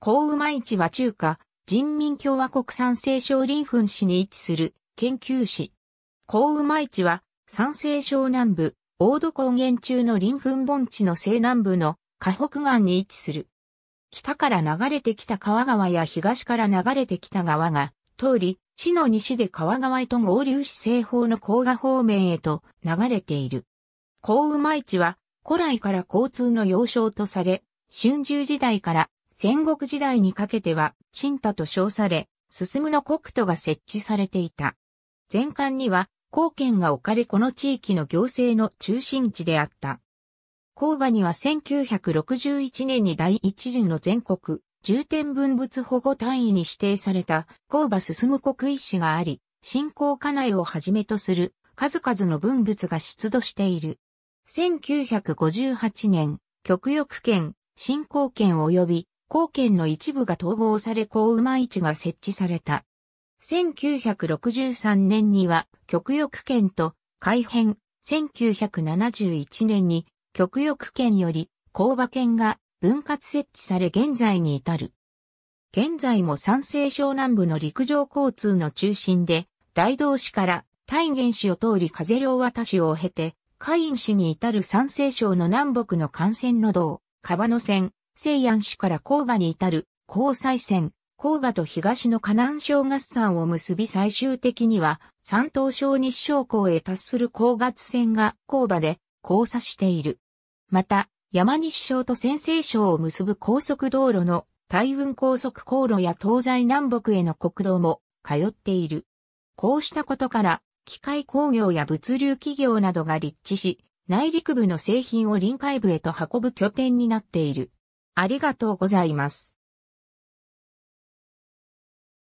高馬市は中華人民共和国三西省林墳市に位置する研究市。高馬市は山西省南部、大戸高原中の林墳盆地の西南部の河北岸に位置する。北から流れてきた川川や東から流れてきた川が通り、市の西で川川へと合流し西方の甲賀方面へと流れている。高馬市は古来から交通の要衝とされ、春秋時代から戦国時代にかけては、新太と称され、進むの国都が設置されていた。前館には、高県が置かれこの地域の行政の中心地であった。工場には1961年に第一次の全国重点分物保護単位に指定された工場進む国医師があり、新興家内をはじめとする数々の分物が出土している。1958年、極翼県、新興県及び高県の一部が統合され高馬市が設置された。1963年には極翼県と改編、1971年に極翼県より工場県が分割設置され現在に至る。現在も山西省南部の陸上交通の中心で、大道市から大原市を通り風量渡市を経て、海陰市に至る山西省の南北の幹線の道、川野線、西安市から神場に至る、交際線、神場と東の河南省合山を結び最終的には、山東省日照港へ達する高月線が神場で交差している。また、山西省と先西省を結ぶ高速道路の大運高速航路や東西南北への国道も通っている。こうしたことから、機械工業や物流企業などが立地し、内陸部の製品を臨海部へと運ぶ拠点になっている。ありがとうございます。